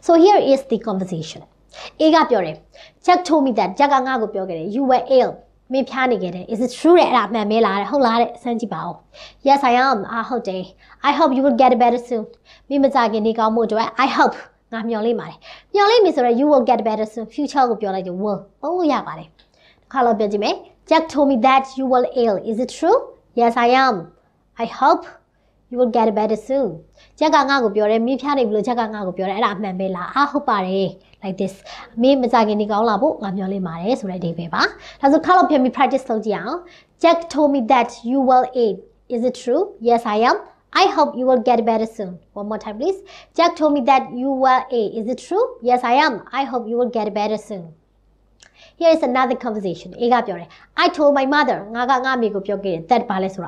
So here is the conversation. Ega Jack told me that Jack anga You were ill. Me pyane gere. Is it true that I'm not me lare? Hong lare. Sanji bao. Yes, I am. I ah, hope day. I hope you will get better soon. Me ma zage ni ga I hope. Nga myo le mare. Myo le You will get better soon. Future go pyore jo. Will. Bongo ya bare. Kalo pyore jime. Jack told me that you were ill. Is it true? Yes, I am. I hope. you will get better soon ချက်ကငါ့ကိုပြောတယ်မင်းဖျားနေပြီလို့ချက်ကငါ့ကိုပြောတယ်အဲ့ဒါအမှန်ပဲလားအာဟုတ်ပါတယ် like this မင်းမကြခင်ဒီကောင်းလာဖို့ငါပြောလိမ့်ပါတယ်ဆိုတဲ့အဓိပ္ပာယ်ပါဒါဆိုခါလို့ပြန်ပြီး practice လုပ်ကြည့်အောင် Jack told me that you will aid is it true yes i am I hope you will get better soon. One more time, please. Jack told me that you were A. Is it true? Yes, I am. I hope you will get better soon. here is another conversation I told my mother that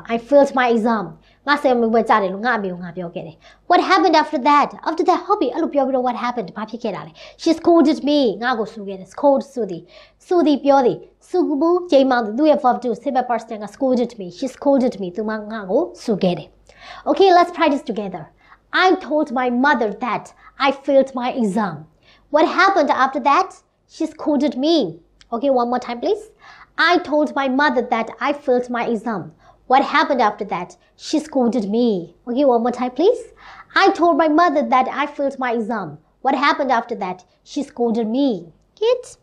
I failed my exam What happened after that after that hobby အဲ့လိုပြောပြီးတော့ what happened ဘာဖြစ်ခဲ့တာလဲ She scolded me ငါကိုဆူခဲ့တယ် scold ဆိုသည်ဆိုသည်ပြောသည်စုကဘူးချိန်မောင်သူရဲ့ verb 2 simple scolded me she scolded me Okay let's practice together I told my mother that I failed my exam What happened after that? She scolded me. Okay, one more time, please. I told my mother that I failed my exam. What happened after that? She scolded me. Okay, one more time, please. I told my mother that I failed my exam. What happened after that? She scolded me. Get.